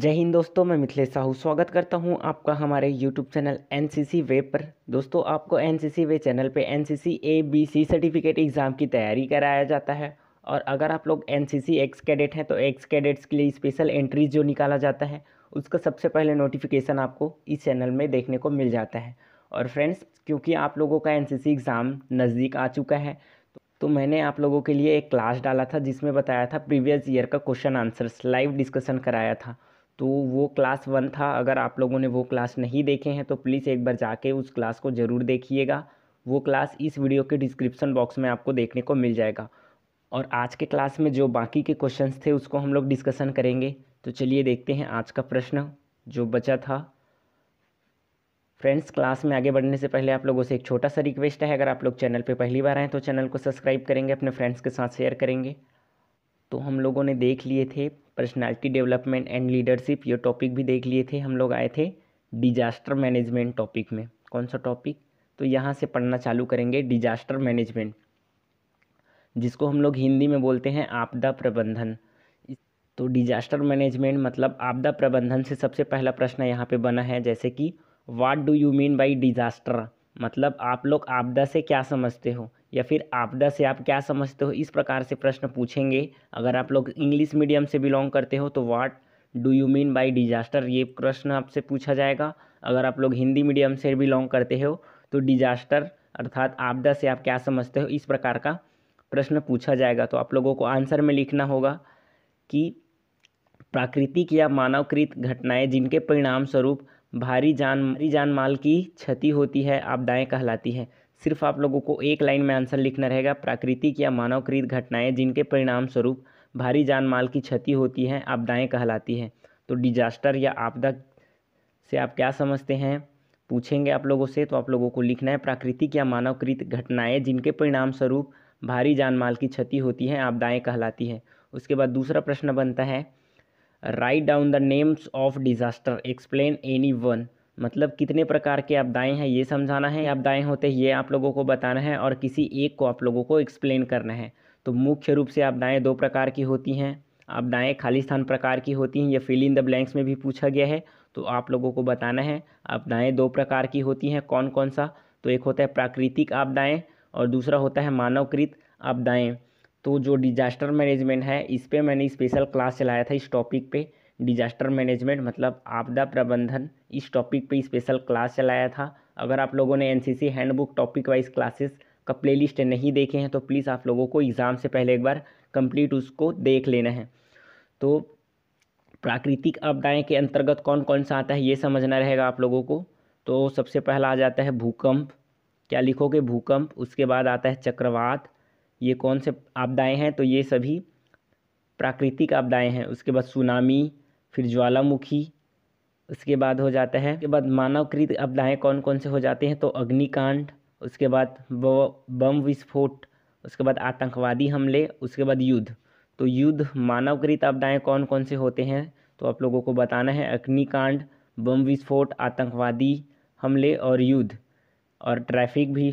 जय हिंद दोस्तों मैं मिथिलेश साहू स्वागत करता हूं आपका हमारे YouTube channel N C way पर दोस्तों आपको एन सी वे चैनल पे N C C A B C certificate exam की तैयारी कराया जाता है और अगर आप लोग N C C ex cadet हैं तो एक्स कैडेट्स के लिए स्पेशल एंट्रीज जो निकाला जाता है उसका सबसे पहले नोटिफिकेशन आपको इस चैनल में देखने को मिल जाता है और फ्रेंड्स क्योंकि आप लोगों का एन एग्ज़ाम नज़दीक आ चुका है तो मैंने आप लोगों के लिए एक क्लास डाला था जिसमें बताया था प्रीवियस ईयर का क्वेश्चन आंसर्स लाइव डिस्कशन कराया था तो वो क्लास वन था अगर आप लोगों ने वो क्लास नहीं देखे हैं तो प्लीज़ एक बार जाके उस क्लास को ज़रूर देखिएगा वो क्लास इस वीडियो के डिस्क्रिप्शन बॉक्स में आपको देखने को मिल जाएगा और आज के क्लास में जो बाकी के क्वेश्चंस थे उसको हम लोग डिस्कशन करेंगे तो चलिए देखते हैं आज का प्रश्न जो बचा था फ्रेंड्स क्लास में आगे बढ़ने से पहले आप लोगों से एक छोटा सा रिक्वेस्ट है अगर आप लोग चैनल पे पहली बार आएँ तो चैनल को सब्सक्राइब करेंगे अपने फ्रेंड्स के साथ शेयर करेंगे तो हम लोगों ने देख लिए थे पर्सनालिटी डेवलपमेंट एंड लीडरशिप ये टॉपिक भी देख लिए थे हम लोग आए थे डिजास्टर मैनेजमेंट टॉपिक में कौन सा टॉपिक तो यहाँ से पढ़ना चालू करेंगे डिजास्टर मैनेजमेंट जिसको हम लोग हिंदी में बोलते हैं आपदा प्रबंधन तो डिजास्टर मैनेजमेंट मतलब आपदा प्रबंधन से सबसे पहला प्रश्न यहाँ पे बना है जैसे कि what do you mean by disaster मतलब आप लोग आपदा से क्या समझते हो या फिर आपदा से आप क्या समझते हो इस प्रकार से प्रश्न पूछेंगे अगर आप लोग इंग्लिश मीडियम से बिलोंग करते हो तो what do you mean by disaster ये प्रश्न आपसे पूछा जाएगा अगर आप लोग हिंदी मीडियम से बिलोंग करते हो तो डिजास्टर अर्थात आपदा से आप क्या समझते हो इस प्रकार का प्रश्न पूछा जाएगा तो आप लोगों को आंसर में लिखना होगा कि प्राकृतिक या मानवकृत घटनाएं जिनके परिणाम स्वरूप भारी जान भारी जान माल की क्षति होती है आपदाएं कहलाती है सिर्फ आप लोगों को एक लाइन में आंसर लिखना रहेगा प्राकृतिक या मानवकृत घटनाएं जिनके परिणाम स्वरूप भारी जान माल की क्षति होती है आपदाएँ कहलाती हैं तो डिजास्टर या आपदा से आप क्या समझते हैं पूछेंगे आप लोगों से तो आप लोगों को लिखना है प्राकृतिक या मानवकृत घटनाएं जिनके परिणाम स्वरूप भारी जानमाल की क्षति होती है आपदाएँ कहलाती हैं उसके बाद दूसरा प्रश्न बनता है write down the names of disaster explain any one मतलब कितने प्रकार के आपदाएँ हैं ये समझाना है आपदाएँ होते हैं ये आप लोगों को बताना है और किसी एक को आप लोगों को एक्सप्लेन करना है तो मुख्य रूप से आपदाएँ दो प्रकार की होती हैं आपदाएँ खाली स्थान प्रकार की होती हैं ये फिल इन द ब्लैंक्स में भी पूछा गया है तो आप लोगों को बताना है आपदाएँ दो प्रकार की होती हैं कौन कौन सा तो एक होता है प्राकृतिक आपदाएँ और दूसरा होता है मानवकृत आपदाएँ तो जो डिजास्टर मैनेजमेंट है इस पर मैंने स्पेशल क्लास चलाया था इस टॉपिक पे डिजास्टर मैनेजमेंट मतलब आपदा प्रबंधन इस टॉपिक पे स्पेशल क्लास चलाया था अगर आप लोगों ने NCC handbook topic wise classes का प्लेलिस्ट नहीं देखे हैं तो प्लीज़ आप लोगों को एग्ज़ाम से पहले एक बार कंप्लीट उसको देख लेना है तो प्राकृतिक आपदाएँ के अंतर्गत कौन कौन सा आता है ये समझना रहेगा आप लोगों को तो सबसे पहला आ जाता है भूकंप क्या लिखोगे भूकंप उसके बाद आता है चक्रवात ये कौन से आपदाएँ हैं तो ये सभी प्राकृतिक आपदाएँ हैं उसके बाद सुनामी फिर ज्वालामुखी उसके बाद हो जाता है उसके बाद मानवकृत आपदाएँ कौन कौन से हो जाते हैं तो अग्निकांड उसके बाद बम विस्फोट उसके बाद आतंकवादी हमले उसके बाद युद्ध तो युद्ध मानवकृत आपदाएँ कौन कौन से होते हैं तो आप लोगों को बताना है अग्निकांड बम विस्फोट आतंकवादी हमले और युद्ध और ट्रैफिक भी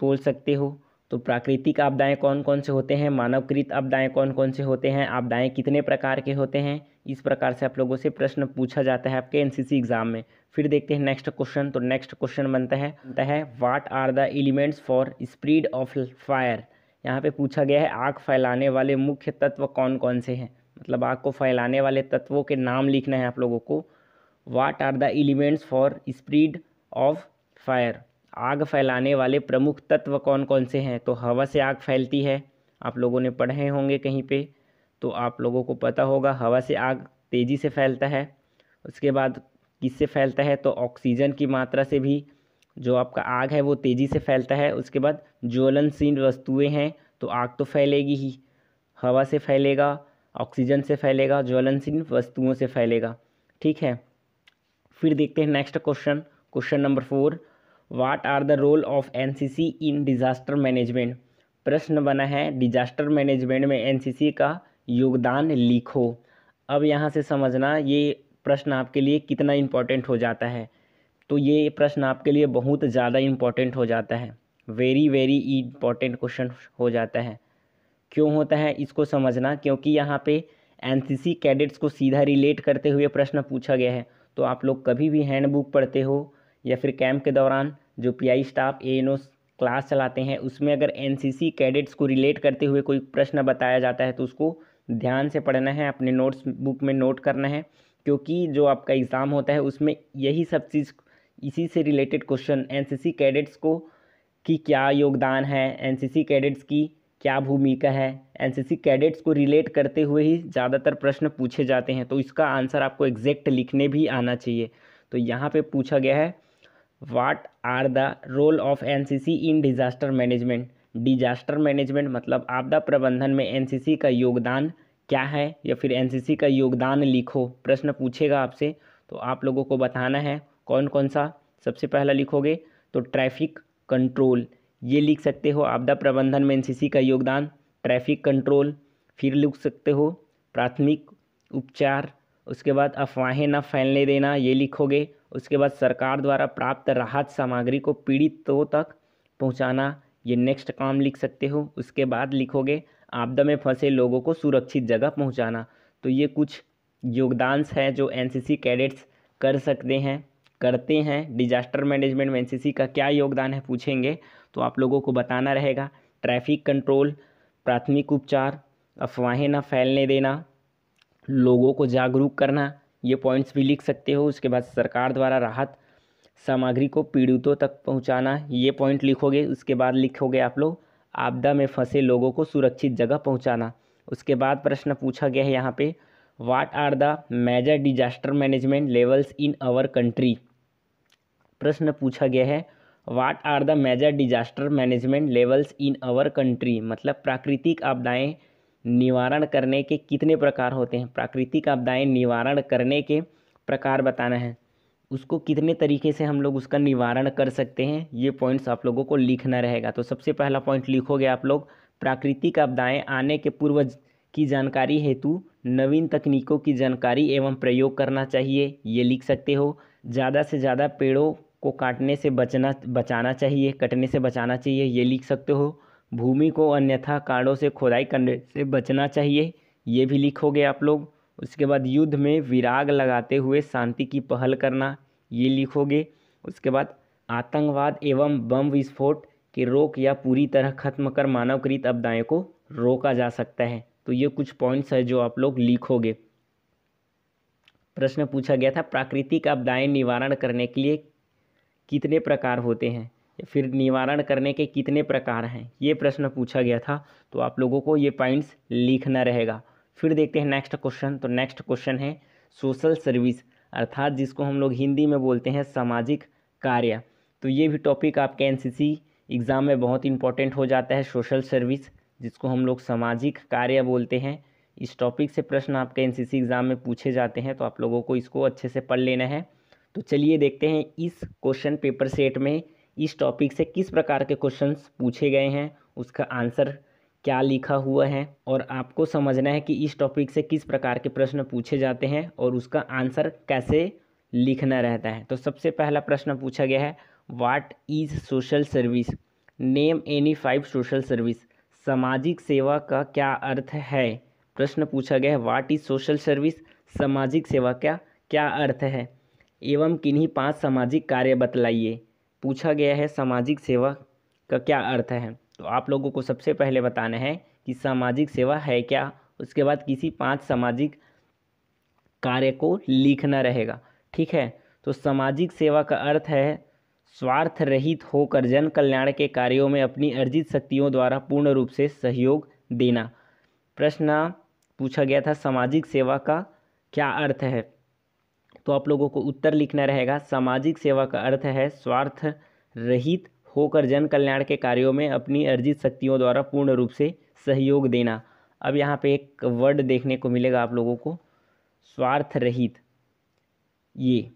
बोल सकते हो तो प्राकृतिक आपदाएं कौन कौन से होते हैं मानवकृत आपदाएं कौन कौन से होते हैं आपदाएं कितने प्रकार के होते हैं इस प्रकार से आप लोगों से प्रश्न पूछा जाता है आपके एनसीसी एग्ज़ाम में फिर देखते हैं नेक्स्ट क्वेश्चन तो नेक्स्ट क्वेश्चन बनता है बनता है what are the elements for spread of fire यहाँ पे पूछा गया है आग फैलाने वाले मुख्य तत्व कौन कौन से हैं मतलब आग को फैलाने वाले तत्वों के नाम लिखना है आप लोगों को what are the elements for spread of fire आग फैलाने वाले प्रमुख तत्व कौन कौन से हैं तो हवा से आग फैलती है आप लोगों ने पढ़े होंगे कहीं पे तो आप लोगों को पता होगा हवा से आग तेज़ी से फैलता है उसके बाद किससे फैलता है तो ऑक्सीजन की मात्रा से भी जो आपका आग है वो तेज़ी से फैलता है उसके बाद ज्वलनशील वस्तुएं हैं तो आग तो फैलेगी ही हवा से फैलेगा ऑक्सीजन से फैलेगा ज्वलनशील वस्तुओं से फैलेगा ठीक है फिर देखते हैं next question question number four what are the role of NCC in disaster management प्रश्न बना है डिज़ास्टर मैनेजमेंट में एनसीसी का योगदान लिखो अब यहाँ से समझना ये प्रश्न आपके लिए कितना इम्पोर्टेंट हो जाता है तो ये प्रश्न आपके लिए बहुत ज़्यादा इम्पोर्टेंट हो जाता है वेरी वेरी इम्पोर्टेंट क्वेश्चन हो जाता है क्यों होता है इसको समझना क्योंकि यहाँ पे एनसीसी कैडेट्स को सीधा रिलेट करते हुए प्रश्न पूछा गया है तो आप लोग कभी भी हैंडबुक पढ़ते हो या फिर कैंप के दौरान जो पीआई स्टाफ ए क्लास चलाते हैं उसमें अगर एनसीसी कैडेट्स को रिलेट करते हुए कोई प्रश्न बताया जाता है तो उसको ध्यान से पढ़ना है अपने नोट्स बुक में नोट करना है क्योंकि जो आपका एग्ज़ाम होता है उसमें यही सब चीज़ इसी से रिलेटेड क्वेश्चन एन कैडेट्स को कि क्या योगदान है एन कैडेट्स की क्या भूमिका है एनसीसी कैडेट्स को रिलेट करते हुए ही ज़्यादातर प्रश्न पूछे जाते हैं तो इसका आंसर आपको एग्जैक्ट लिखने भी आना चाहिए तो यहाँ पे पूछा गया है what are the role of C in disaster management disaster management मतलब आपदा प्रबंधन में सी का योगदान क्या है या फिर सी का योगदान लिखो प्रश्न पूछेगा आपसे तो आप लोगों को बताना है कौन कौन सा सबसे पहला लिखोगे तो ट्रैफिक कंट्रोल ये लिख सकते हो आपदा प्रबंधन में एनसीसी का योगदान ट्रैफिक कंट्रोल फिर लिख सकते हो प्राथमिक उपचार उसके बाद अफवाहें ना फैलने देना ये लिखोगे उसके बाद सरकार द्वारा प्राप्त राहत सामग्री को पीड़ितों तक पहुंचाना ये नेक्स्ट काम लिख सकते हो उसके बाद लिखोगे आपदा में फंसे लोगों को सुरक्षित जगह पहुंचाना तो ये कुछ योगदान्स हैं जो एनसीसी कैडेट्स कर सकते हैं करते हैं डिजास्टर मैनेजमेंट में एन का क्या योगदान है पूछेंगे तो आप लोगों को बताना रहेगा ट्रैफिक कंट्रोल प्राथमिक उपचार अफवाहें ना फैलने देना लोगों को जागरूक करना ये पॉइंट्स भी लिख सकते हो उसके बाद सरकार द्वारा राहत सामग्री को पीड़ितों तक पहुंचाना ये पॉइंट लिखोगे उसके बाद लिखोगे आप लोग आपदा में फंसे लोगों को सुरक्षित जगह पहुंचाना उसके बाद प्रश्न पूछा गया है यहाँ पे what are the major disaster management levels in our country प्रश्न पूछा गया है what are the major disaster management levels in our country मतलब प्राकृतिक आपदाएँ निवारण करने के कितने प्रकार होते हैं प्राकृतिक आपदाएं निवारण करने के प्रकार बताना है उसको कितने तरीके से हम लोग उसका निवारण कर सकते हैं ये पॉइंट्स आप लोगों को लिखना रहेगा तो सबसे पहला पॉइंट लिखोगे आप लोग प्राकृतिक आपदाएँ आने के पूर्व की जानकारी हेतु नवीन तकनीकों की जानकारी एवं प्रयोग करना चाहिए ये लिख सकते हो ज़्यादा से ज़्यादा पेड़ों को काटने से बचना बचाना चाहिए कटने से बचाना चाहिए ये लिख सकते हो भूमि को अन्यथा कांडों से खुदाई करने से बचना चाहिए ये भी लिखोगे आप लोग उसके बाद युद्ध में विराग लगाते हुए शांति की पहल करना ये लिखोगे उसके बाद आतंकवाद एवं बम विस्फोट के रोक या पूरी तरह खत्म कर मानवकृत आपदाएँ को रोका जा सकता है तो ये कुछ पॉइंट्स है जो आप लोग लिखोगे प्रश्न पूछा गया था प्राकृतिक आपदाएँ निवारण करने के लिए कितने प्रकार होते हैं फिर निवारण करने के कितने प्रकार हैं ये प्रश्न पूछा गया था तो आप लोगों को ये पॉइंट्स लिखना रहेगा फिर देखते हैं नेक्स्ट क्वेश्चन तो नेक्स्ट क्वेश्चन है सोशल सर्विस अर्थात जिसको हम लोग हिंदी में बोलते हैं सामाजिक कार्य तो ये भी टॉपिक आपके एनसीसी एग्ज़ाम में बहुत इंपॉर्टेंट हो जाता है सोशल सर्विस जिसको हम लोग सामाजिक कार्य बोलते हैं इस टॉपिक से प्रश्न आपके एन एग्ज़ाम में पूछे जाते हैं तो आप लोगों को इसको अच्छे से पढ़ लेना है तो चलिए देखते हैं इस क्वेश्चन पेपर सेट में इस टॉपिक से किस प्रकार के क्वेश्चंस पूछे गए हैं उसका आंसर क्या लिखा हुआ है और आपको समझना है कि इस टॉपिक से किस प्रकार के प्रश्न पूछे जाते हैं और उसका आंसर कैसे लिखना रहता है तो सबसे पहला प्रश्न पूछा गया है what is social service name any five social service सामाजिक सेवा का क्या अर्थ है प्रश्न पूछा गया है वाट इज़ सोशल सर्विस सामाजिक सेवा का क्या अर्थ है एवं किन्हीं पांच सामाजिक कार्य बतलाइए पूछा गया है सामाजिक सेवा का क्या अर्थ है तो आप लोगों को सबसे पहले बताना है कि सामाजिक सेवा है क्या उसके बाद किसी पांच सामाजिक कार्य को लिखना रहेगा ठीक है तो सामाजिक सेवा का अर्थ है स्वार्थ रहित होकर जन कल्याण के कार्यों में अपनी अर्जित शक्तियों द्वारा पूर्ण रूप से सहयोग देना प्रश्न पूछा गया था सामाजिक सेवा का क्या अर्थ है तो आप लोगों को उत्तर लिखना रहेगा सामाजिक सेवा का अर्थ है स्वार्थ रहित होकर जन कल्याण के कार्यों में अपनी अर्जित शक्तियों द्वारा पूर्ण रूप से सहयोग देना अब यहाँ पे एक वर्ड देखने को मिलेगा आप लोगों को स्वार्थ रहित ये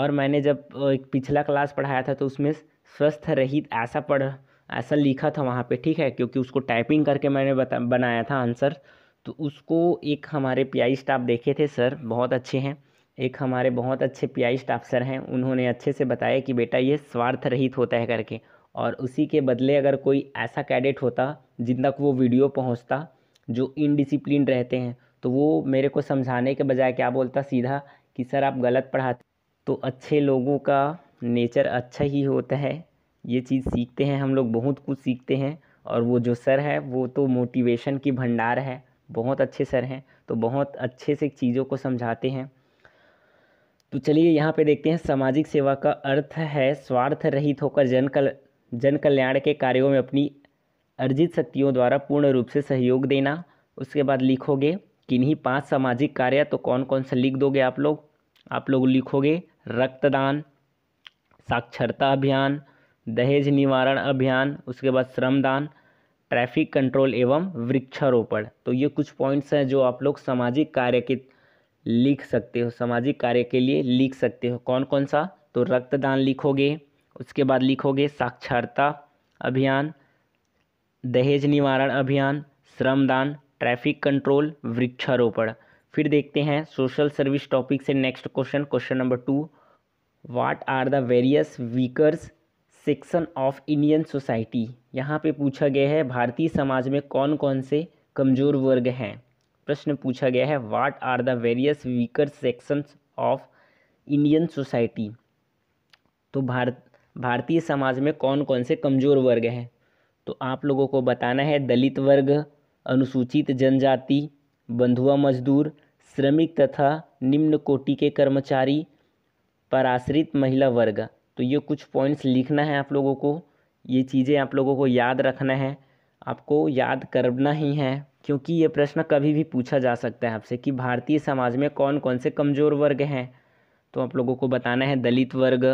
और मैंने जब एक पिछला क्लास पढ़ाया था तो उसमें स्वस्थ रहित ऐसा पढ़ ऐसा लिखा था वहाँ पे ठीक है क्योंकि उसको टाइपिंग करके मैंने बता बनाया था आंसर तो उसको एक हमारे पीआई स्टाफ देखे थे सर बहुत अच्छे हैं एक हमारे बहुत अच्छे पी स्टाफ सर हैं उन्होंने अच्छे से बताया कि बेटा ये स्वार्थ रहित होता है करके और उसी के बदले अगर कोई ऐसा कैडेट होता जिन तक वो वीडियो पहुंचता जो इनडिसिप्लिन रहते हैं तो वो मेरे को समझाने के बजाय क्या बोलता सीधा कि सर आप गलत पढ़ाते तो अच्छे लोगों का नेचर अच्छा ही होता है ये चीज़ सीखते हैं हम लोग बहुत कुछ सीखते हैं और वो जो सर है वो तो मोटिवेशन की भंडार है बहुत अच्छे सर हैं तो बहुत अच्छे से चीज़ों को समझाते हैं तो चलिए यहाँ पे देखते हैं सामाजिक सेवा का अर्थ है स्वार्थ रहित होकर जन कल जन कल्याण के कार्यों में अपनी अर्जित शक्तियों द्वारा पूर्ण रूप से सहयोग देना उसके बाद लिखोगे किन्हीं पांच सामाजिक कार्य तो कौन कौन से लिख दोगे आप लोग आप लोग लिखोगे रक्तदान साक्षरता अभियान दहेज निवारण अभियान उसके बाद श्रमदान ट्रैफिक कंट्रोल एवं वृक्षारोपण तो ये कुछ पॉइंट्स हैं जो आप लोग सामाजिक कार्य के लिख सकते हो सामाजिक कार्य के लिए लिख सकते हो कौन कौन सा तो रक्तदान लिखोगे उसके बाद लिखोगे साक्षरता अभियान दहेज निवारण अभियान श्रमदान ट्रैफिक कंट्रोल वृक्षारोपण फिर देखते हैं सोशल सर्विस टॉपिक से next question question number two what are the various weakers section of Indian society यहाँ पे पूछा गया है भारतीय समाज में कौन कौन से कमज़ोर वर्ग हैं प्रश्न पूछा गया है what are the various weaker sections of Indian society तो भारत भारतीय समाज में कौन कौन से कमज़ोर वर्ग हैं तो आप लोगों को बताना है दलित वर्ग अनुसूचित जनजाति बंधुआ मजदूर श्रमिक तथा निम्न कोटि के कर्मचारी पराश्रित महिला वर्ग तो ये कुछ पॉइंट्स लिखना है आप लोगों को ये चीज़ें आप लोगों को याद रखना है आपको याद करना ही है क्योंकि ये प्रश्न कभी भी पूछा जा सकता है आपसे कि भारतीय समाज में कौन कौन से कमज़ोर वर्ग हैं तो आप लोगों को बताना है दलित वर्ग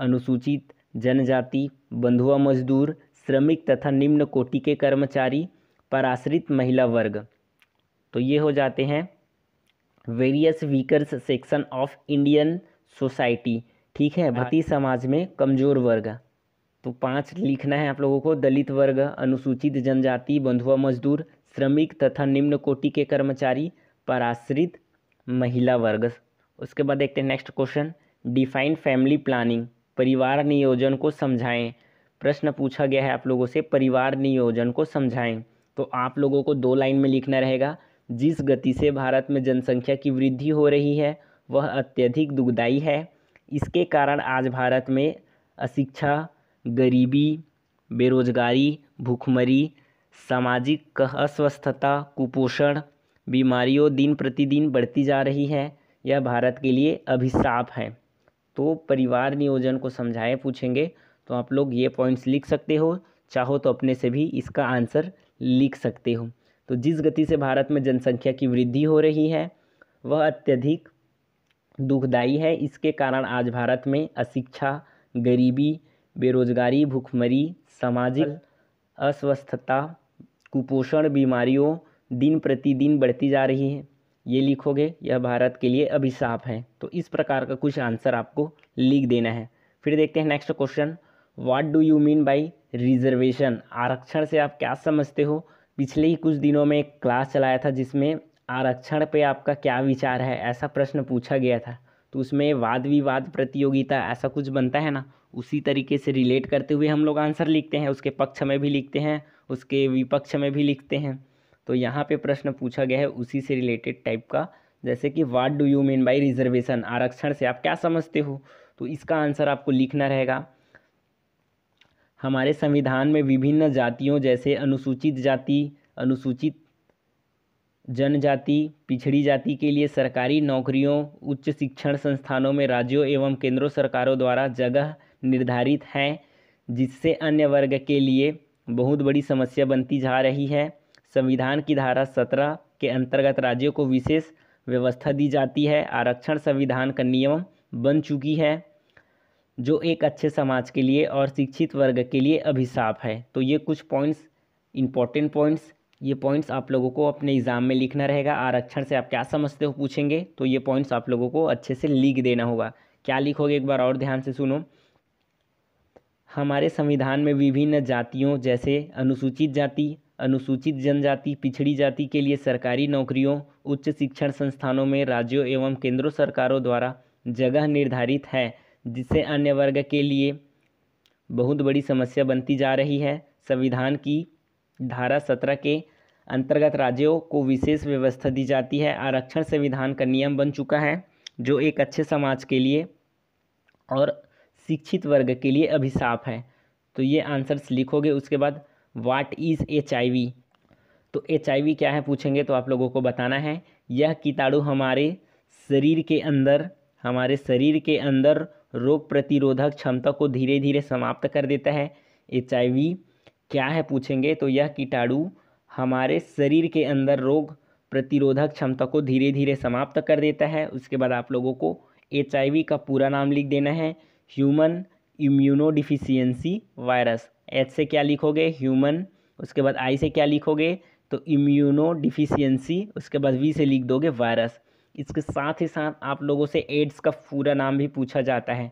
अनुसूचित जनजाति बंधुआ मजदूर श्रमिक तथा निम्न कोटि के कर्मचारी पराश्रित महिला वर्ग तो ये हो जाते हैं various weakers section of Indian society ठीक है हाँ। भारतीय समाज में कमज़ोर वर्ग तो पांच लिखना है आप लोगों को दलित वर्ग अनुसूचित जनजाति बंधुआ मजदूर श्रमिक तथा निम्न कोटि के कर्मचारी पराश्रित महिला वर्ग उसके बाद देखते हैं next question define family planning परिवार नियोजन को समझाएं प्रश्न पूछा गया है आप लोगों से परिवार नियोजन को समझाएं तो आप लोगों को दो लाइन में लिखना रहेगा जिस गति से भारत में जनसंख्या की वृद्धि हो रही है वह अत्यधिक दुखदायी है इसके कारण आज भारत में अशिक्षा गरीबी बेरोजगारी भूखमरी सामाजिक अस्वस्थता कुपोषण बीमारियों दिन प्रतिदिन बढ़ती जा रही है यह भारत के लिए अभिशाप है तो परिवार नियोजन को समझाएं पूछेंगे तो आप लोग ये पॉइंट्स लिख सकते हो चाहो तो अपने से भी इसका आंसर लिख सकते हो तो जिस गति से भारत में जनसंख्या की वृद्धि हो रही है वह अत्यधिक दुखदाई है इसके कारण आज भारत में अशिक्षा गरीबी बेरोजगारी भुखमरी सामाजिक अस्वस्थता कुपोषण बीमारियों दिन प्रतिदिन बढ़ती जा रही है ये लिखोगे यह भारत के लिए अभिशाप है तो इस प्रकार का कुछ आंसर आपको लिख देना है फिर देखते हैं next question what do you mean by reservation आरक्षण से आप क्या समझते हो पिछले ही कुछ दिनों में एक क्लास चलाया था जिसमें आरक्षण पे आपका क्या विचार है ऐसा प्रश्न पूछा गया था तो उसमें वाद विवाद प्रतियोगिता ऐसा कुछ बनता है ना उसी तरीके से रिलेट करते हुए हम लोग आंसर लिखते हैं उसके पक्ष में भी लिखते हैं उसके विपक्ष में भी लिखते हैं तो यहाँ पे प्रश्न पूछा गया है उसी से रिलेटेड टाइप का जैसे कि what do you mean by reservation आरक्षण से आप क्या समझते हो तो इसका आंसर आपको लिखना रहेगा हमारे संविधान में विभिन्न जातियों जैसे अनुसूचित जाति अनुसूचित जनजाति पिछड़ी जाति के लिए सरकारी नौकरियों उच्च शिक्षण संस्थानों में राज्यों एवं केंद्रों सरकारों द्वारा जगह निर्धारित है जिससे अन्य वर्ग के लिए बहुत बड़ी समस्या बनती जा रही है संविधान की धारा सत्रह के अंतर्गत राज्यों को विशेष व्यवस्था दी जाती है आरक्षण संविधान का नियम बन चुकी है जो एक अच्छे समाज के लिए और शिक्षित वर्ग के लिए अभिशाप है तो ये कुछ पॉइंट्स इंपॉर्टेंट पॉइंट्स ये पॉइंट्स आप लोगों को अपने एग्ज़ाम में लिखना रहेगा आरक्षण से आप क्या समझते हो पूछेंगे तो ये पॉइंट्स आप लोगों को अच्छे से लिख देना होगा क्या लिखोगे एक बार और ध्यान से सुनो हमारे संविधान में विभिन्न जातियों जैसे अनुसूचित जाति अनुसूचित जनजाति पिछड़ी जाति के लिए सरकारी नौकरियों उच्च शिक्षण संस्थानों में राज्यों एवं केंद्र सरकारों द्वारा जगह निर्धारित है जिससे अन्य वर्ग के लिए बहुत बड़ी समस्या बनती जा रही है संविधान की धारा सत्रह के अंतर्गत राज्यों को विशेष व्यवस्था दी जाती है आरक्षण संविधान का नियम बन चुका है जो एक अच्छे समाज के लिए और शिक्षित वर्ग के लिए अभिशाप है तो ये आंसर्स लिखोगे उसके बाद वाट इज़ एच तो एच क्या है पूछेंगे तो आप लोगों को बताना है यह कीटाणु हमारे शरीर के अंदर हमारे शरीर के अंदर रोग प्रतिरोधक क्षमता को धीरे धीरे समाप्त कर देता है एच क्या है पूछेंगे तो यह कीटाणु हमारे शरीर के अंदर रोग प्रतिरोधक क्षमता को धीरे धीरे समाप्त कर देता है उसके बाद आप लोगों को एच का पूरा नाम लिख देना है ह्यूमन इम्यूनोडिफिशियंसी वायरस एच से क्या लिखोगे ह्यूमन उसके बाद आई से क्या लिखोगे तो इम्यूनोडिफिशियंसी उसके बाद वी से लिख दोगे वायरस इसके साथ ही साथ आप लोगों से एड्स का पूरा नाम भी पूछा जाता है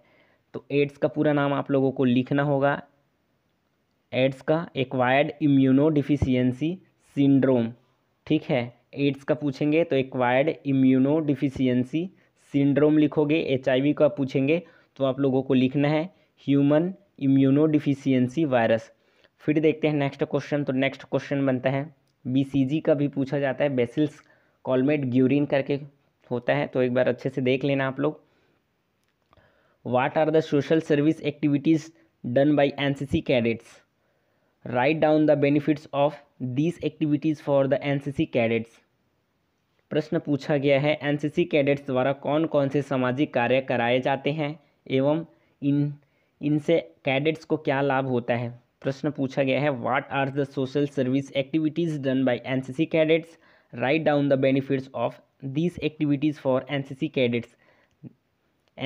तो एड्स का पूरा नाम आप लोगों को लिखना होगा एड्स का एक्वायर्ड इम्यूनोडिफिशियंसी सिंड्रोम ठीक है एड्स का पूछेंगे तो एक्वायर्ड इम्यूनोडिफिशियंसी सिंड्रोम लिखोगे एच का पूछेंगे तो आप लोगों को लिखना है ह्यूमन इम्यूनोडिफिशियंसी वायरस फिर देखते हैं नेक्स्ट क्वेश्चन तो नेक्स्ट क्वेश्चन बनता है बीसीजी का भी पूछा जाता है बेसिल्स कॉलमेट ग्यूरिन करके होता है तो एक बार अच्छे से देख लेना आप लोग what are the social service activities done by N C C cadets write down the benefits of these activities for the N C C cadets प्रश्न पूछा गया है एन सी सी कैडेट्स द्वारा कौन कौन से सामाजिक कार्य कराए जाते हैं एवं इन इनसे कैडेट्स को क्या लाभ होता है प्रश्न पूछा गया है what are the social service activities done by NCC cadets write down the benefits of these activities for NCC cadets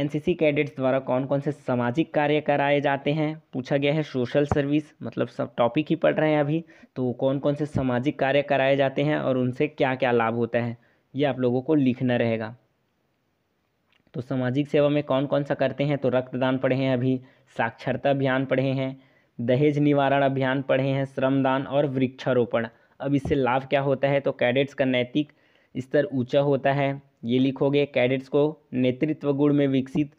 NCC cadets द्वारा कौन कौन से सामाजिक कार्य कराए जाते हैं पूछा गया है सोशल सर्विस मतलब सब टॉपिक ही पढ़ रहे हैं अभी तो कौन कौन से सामाजिक कार्य कराए जाते हैं और उनसे क्या क्या लाभ होता है ये आप लोगों को लिखना रहेगा तो सामाजिक सेवा में कौन कौन सा करते हैं तो रक्तदान पढ़े हैं अभी साक्षरता अभियान पढ़े हैं दहेज निवारण अभियान पढ़े हैं श्रमदान और वृक्षारोपण अब इससे लाभ क्या होता है तो कैडेट्स का नैतिक स्तर ऊंचा होता है ये लिखोगे कैडेट्स को नेतृत्व गुण में विकसित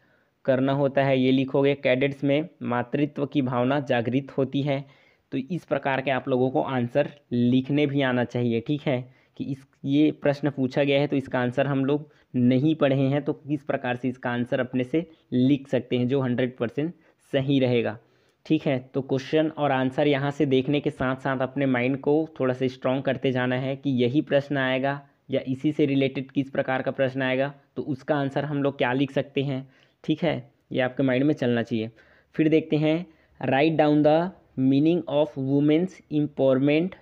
करना होता है ये लिखोगे कैडेट्स में मातृत्व की भावना जागृत होती है तो इस प्रकार के आप लोगों को आंसर लिखने भी आना चाहिए ठीक है कि इस ये प्रश्न पूछा गया है तो इसका आंसर हम लोग नहीं पढ़े हैं तो किस प्रकार से इसका आंसर अपने से लिख सकते हैं जो हंड्रेड परसेंट सही रहेगा ठीक है तो क्वेश्चन और आंसर यहाँ से देखने के साथ साथ अपने माइंड को थोड़ा सा स्ट्रॉन्ग करते जाना है कि यही प्रश्न आएगा या इसी से रिलेटेड किस प्रकार का प्रश्न आएगा तो उसका आंसर हम लोग क्या लिख सकते हैं ठीक है ये आपके माइंड में चलना चाहिए फिर देखते हैं write down the meaning of women's empowerment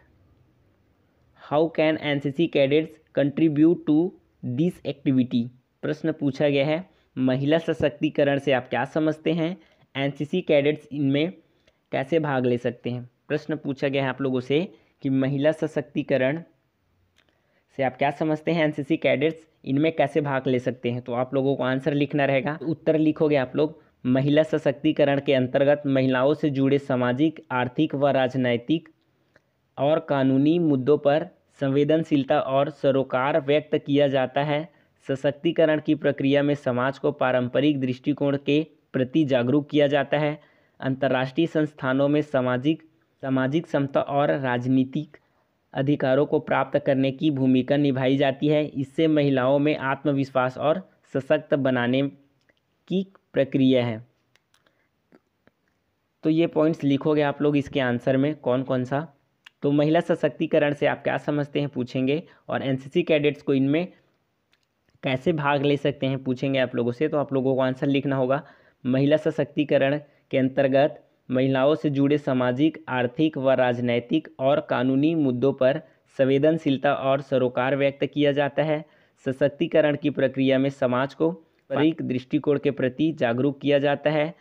how can N C C cadets contribute to this activity प्रश्न पूछा गया है महिला सशक्तिकरण से आप क्या समझते हैं एन सी सी कैडेट्स इनमें कैसे भाग ले सकते हैं प्रश्न पूछा गया है आप लोगों से कि महिला सशक्तिकरण से आप क्या समझते हैं एनसीसी कैडेट्स इनमें कैसे भाग ले सकते हैं तो आप लोगों को आंसर लिखना रहेगा उत्तर लिखोगे आप लोग महिला सशक्तिकरण के अंतर्गत महिलाओं से जुड़े सामाजिक आर्थिक व राजनैतिक और कानूनी मुद्दों पर संवेदनशीलता और सरोकार व्यक्त किया जाता है सशक्तिकरण की प्रक्रिया में समाज को पारंपरिक दृष्टिकोण के प्रति जागरूक किया जाता है अंतर्राष्ट्रीय संस्थानों में सामाजिक सामाजिक समता और राजनीतिक अधिकारों को प्राप्त करने की भूमिका निभाई जाती है इससे महिलाओं में आत्मविश्वास और सशक्त बनाने की प्रक्रिया है तो ये पॉइंट्स लिखोगे आप लोग इसके आंसर में कौन कौन सा तो महिला सशक्तिकरण से आप क्या समझते हैं पूछेंगे और एनसीसी कैडेट्स को इनमें कैसे भाग ले सकते हैं पूछेंगे आप लोगों से तो आप लोगों को आंसर लिखना होगा महिला सशक्तिकरण के अंतर्गत महिलाओं से जुड़े सामाजिक आर्थिक व राजनैतिक और कानूनी मुद्दों पर संवेदनशीलता और सरोकार व्यक्त किया जाता है सशक्तिकरण की प्रक्रिया में समाज को परिक दृष्टिकोण के प्रति जागरूक किया जाता है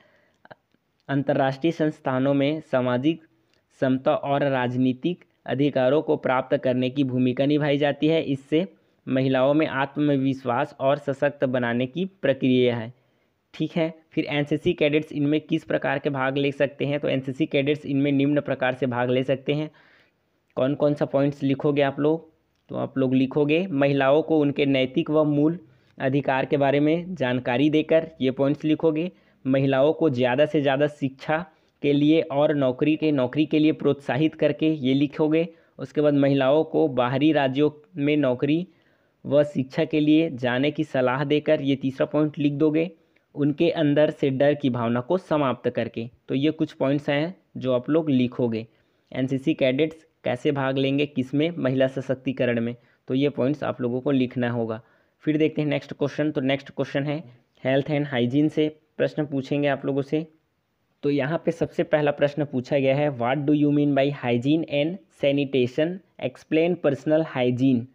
अंतर्राष्ट्रीय संस्थानों में सामाजिक समता और राजनीतिक अधिकारों को प्राप्त करने की भूमिका निभाई जाती है इससे महिलाओं में आत्मविश्वास और सशक्त बनाने की प्रक्रिया है ठीक है फिर एनसीसी कैडेट्स इनमें किस प्रकार के भाग ले सकते हैं तो एनसीसी कैडेट्स इनमें निम्न प्रकार से भाग ले सकते हैं कौन कौन सा पॉइंट्स लिखोगे आप लोग तो आप लोग लिखोगे महिलाओं को उनके नैतिक व मूल अधिकार के बारे में जानकारी देकर ये पॉइंट्स लिखोगे महिलाओं को ज़्यादा से ज़्यादा शिक्षा के लिए और नौकरी के नौकरी के लिए प्रोत्साहित करके ये लिखोगे उसके बाद महिलाओं को बाहरी राज्यों में नौकरी व शिक्षा के लिए जाने की सलाह देकर ये तीसरा पॉइंट लिख दोगे उनके अंदर से डर की भावना को समाप्त करके तो ये कुछ पॉइंट्स हैं जो आप लोग लिखोगे एनसीसी कैडेट्स कैसे भाग लेंगे किस में महिला सशक्तिकरण में तो ये पॉइंट्स आप लोगों को लिखना होगा फिर देखते हैं नेक्स्ट क्वेश्चन तो नेक्स्ट क्वेश्चन है हेल्थ एंड हाइजीन से प्रश्न पूछेंगे आप लोगों से तो यहाँ पे सबसे पहला प्रश्न पूछा गया है what do you mean by hygiene and sanitation explain personal hygiene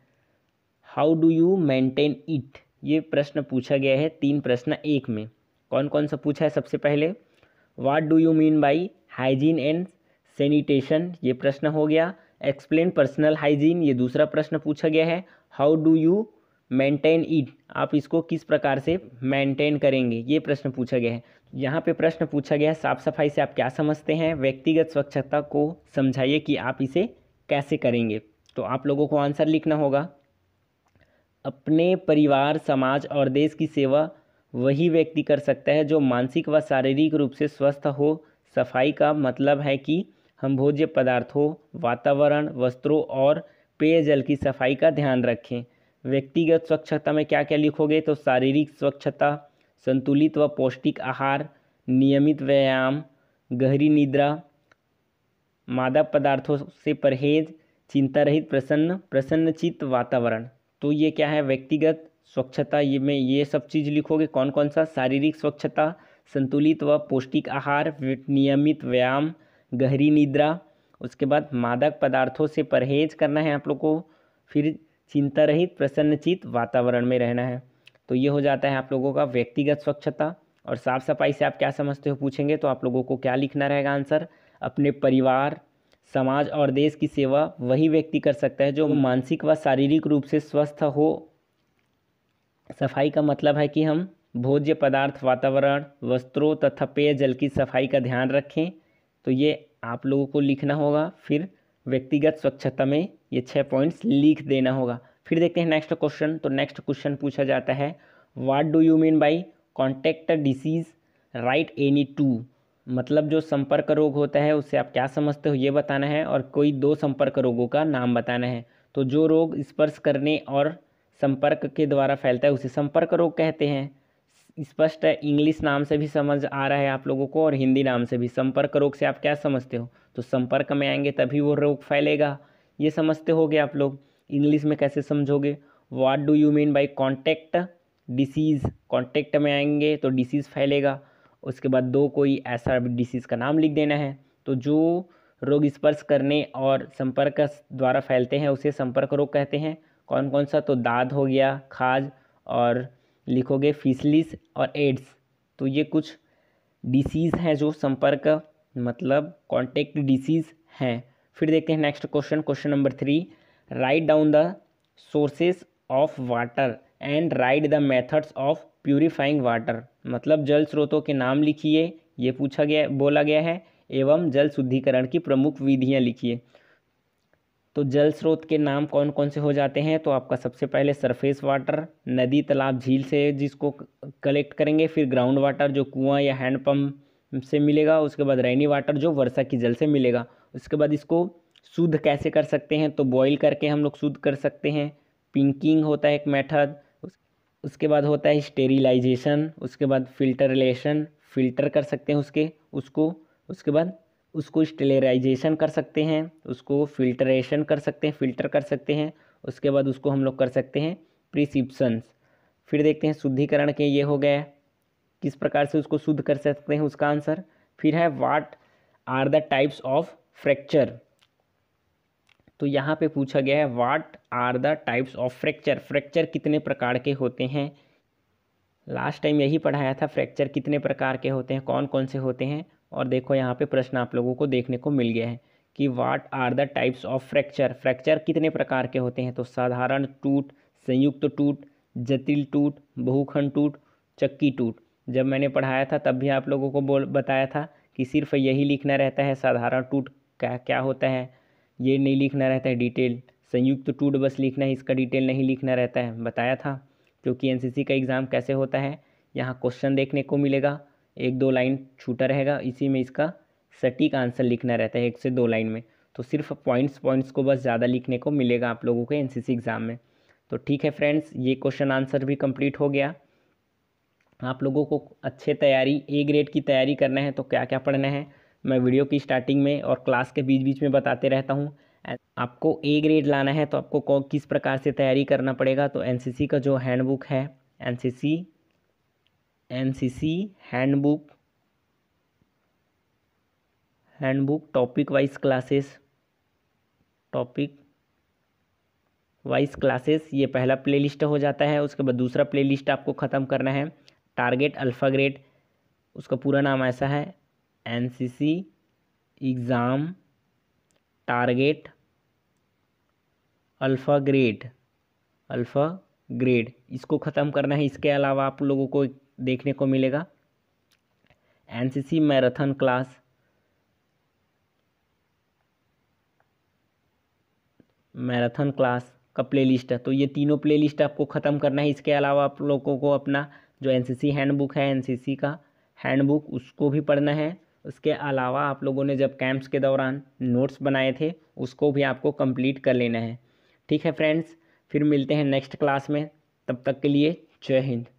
how do you maintain it ये प्रश्न पूछा गया है तीन प्रश्न एक में कौन कौन सा पूछा है सबसे पहले what do you mean by hygiene and sanitation ये प्रश्न हो गया एक्सप्लेन पर्सनल हाइजीन ये दूसरा प्रश्न पूछा गया है how do you maintain it आप इसको किस प्रकार से मेंटेन करेंगे ये प्रश्न पूछा गया है यहाँ पे प्रश्न पूछा गया है साफ सफाई से आप क्या समझते हैं व्यक्तिगत स्वच्छता को समझाइए कि आप इसे कैसे करेंगे तो आप लोगों को आंसर लिखना होगा अपने परिवार समाज और देश की सेवा वही व्यक्ति कर सकता है जो मानसिक व शारीरिक रूप से स्वस्थ हो सफाई का मतलब है कि हम भोज्य पदार्थों वातावरण वस्त्रों और पेयजल की सफाई का ध्यान रखें व्यक्तिगत स्वच्छता में क्या क्या लिखोगे तो शारीरिक स्वच्छता संतुलित व पौष्टिक आहार नियमित व्यायाम गहरी निद्रा मादक पदार्थों से परहेज चिंता रहित प्रसन्न प्रसन्नचित वातावरण तो ये क्या है व्यक्तिगत स्वच्छता ये में ये सब चीज़ लिखोगे कौन कौन सा शारीरिक स्वच्छता संतुलित व पौष्टिक आहार नियमित व्यायाम गहरी निद्रा उसके बाद मादक पदार्थों से परहेज करना है आप लोग को फिर चिंता रहित प्रसन्नचित वातावरण में रहना है तो ये हो जाता है आप लोगों का व्यक्तिगत स्वच्छता और साफ सफाई से आप क्या समझते हो पूछेंगे तो आप लोगों को क्या लिखना रहेगा आंसर अपने परिवार समाज और देश की सेवा वही व्यक्ति कर सकता है जो हम्म। मानसिक व शारीरिक रूप से स्वस्थ हो सफाई का मतलब है कि हम भोज्य पदार्थ वातावरण वस्त्रों तथा पेयजल की सफाई का ध्यान रखें तो ये आप लोगों को लिखना होगा फिर व्यक्तिगत स्वच्छता में ये छः पॉइंट्स लिख देना होगा फिर देखते हैं नेक्स्ट क्वेश्चन तो नेक्स्ट क्वेश्चन पूछा जाता है what do you mean by contact disease write any two मतलब जो संपर्क रोग होता है उससे आप क्या समझते हो ये बताना है और कोई दो संपर्क रोगों का नाम बताना है तो जो रोग स्पर्श करने और संपर्क के द्वारा फैलता है उसे संपर्क रोग कहते हैं स्पष्ट है इंग्लिश नाम से भी समझ आ रहा है आप लोगों को और हिंदी नाम से भी संपर्क रोग से आप क्या समझते हो तो संपर्क में आएंगे तभी वो रोग फैलेगा ये समझते हो आप लोग इंग्लिश में कैसे समझोगे what do you mean by contact disease contact में आएंगे तो डिसीज़ फैलेगा उसके बाद दो कोई ऐसा डिसीज़ का नाम लिख देना है तो जो रोग स्पर्श करने और संपर्क द्वारा फैलते हैं उसे संपर्क रोग कहते हैं कौन कौन सा तो दाद हो गया खाज और लिखोगे फिसलिस और एड्स तो ये कुछ डिसीज़ हैं जो संपर्क मतलब कॉन्टेक्ट डिसीज़ हैं फिर देखते हैं next question question number three write down the sources of water and write the methods of purifying water मतलब जल स्रोतों के नाम लिखिए ये पूछा गया बोला गया है एवं जल शुद्धिकरण की प्रमुख विधियाँ लिखिए तो जल स्रोत के नाम कौन कौन से हो जाते हैं तो आपका सबसे पहले सरफेस वाटर नदी तालाब झील से जिसको कलेक्ट करेंगे फिर ग्राउंड वाटर जो कुआं या हैंडपम्प से मिलेगा उसके बाद रेनी वाटर जो वर्षा की जल से मिलेगा उसके बाद इसको शुद्ध कैसे कर सकते हैं तो बॉईल करके हम लोग शुद्ध कर सकते हैं पिंकिंग होता है एक मेथड उसके बाद होता है स्टेरिलाइजेशन उसके बाद फिल्टरलेशन फिल्टर कर सकते हैं उसके उसको उसके बाद उसको स्टेलराइजेशन कर सकते हैं उसको फिल्टरेशन कर सकते हैं फिल्टर कर सकते हैं उसके बाद उसको हम लोग कर सकते हैं प्रिसिप्सन्स फिर देखते हैं शुद्धिकरण के ये हो गया किस प्रकार से उसको शुद्ध कर सकते हैं उसका आंसर फिर है what are the types of fracture तो यहाँ पे पूछा गया है what are the types of fracture fracture कितने प्रकार के होते हैं लास्ट टाइम यही पढ़ाया था फ्रैक्चर कितने प्रकार के होते हैं कौन कौन से होते हैं और देखो यहाँ पे प्रश्न आप लोगों को देखने को मिल गया है कि what are the types of fracture fracture कितने प्रकार के होते हैं तो साधारण टूट संयुक्त तो टूट जटिल टूट बहुखंड टूट चक्की टूट जब मैंने पढ़ाया था तब भी आप लोगों को बोल बताया था कि सिर्फ यही लिखना रहता है साधारण टूट क्या क्या होता है ये नहीं लिखना रहता है डिटेल संयुक्त टूट बस लिखना है इसका डिटेल नहीं लिखना रहता है बताया था क्योंकि एन का एग्ज़ाम कैसे होता है यहाँ क्वेश्चन देखने को मिलेगा एक दो लाइन छूटा रहेगा इसी में इसका सटीक आंसर लिखना रहता है एक से दो लाइन में तो सिर्फ पॉइंट्स पॉइंट्स को बस ज़्यादा लिखने को मिलेगा आप लोगों के एनसीसी एग्ज़ाम में तो ठीक है फ्रेंड्स ये क्वेश्चन आंसर भी कंप्लीट हो गया आप लोगों को अच्छे तैयारी ए ग्रेड की तैयारी करना है तो क्या क्या पढ़ना है मैं वीडियो की स्टार्टिंग में और क्लास के बीच बीच में बताते रहता हूँ आपको ए ग्रेड लाना है तो आपको किस प्रकार से तैयारी करना पड़ेगा तो एन का जो हैंडबुक है C NCC handbook handbook topic wise classes topic wise classes ये पहला प्लेलिस्ट हो जाता है उसके बाद दूसरा प्लेलिस्ट आपको ख़त्म करना है टारगेट अल्फ़ा ग्रेड उसका पूरा नाम ऐसा है N C C exam target alpha grade alpha grade इसको ख़त्म करना है इसके अलावा आप लोगों को देखने को मिलेगा NCC marathon class marathon class का प्लेलिस्ट है तो ये तीनों प्लेलिस्ट आपको ख़त्म करना है इसके अलावा आप लोगों को अपना जो एनसीसी हैंडबुक है एनसीसी का हैंडबुक उसको भी पढ़ना है उसके अलावा आप लोगों ने जब कैंप्स के दौरान नोट्स बनाए थे उसको भी आपको कंप्लीट कर लेना है ठीक है फ्रेंड्स फिर मिलते हैं नेक्स्ट क्लास में तब तक के लिए जय हिंद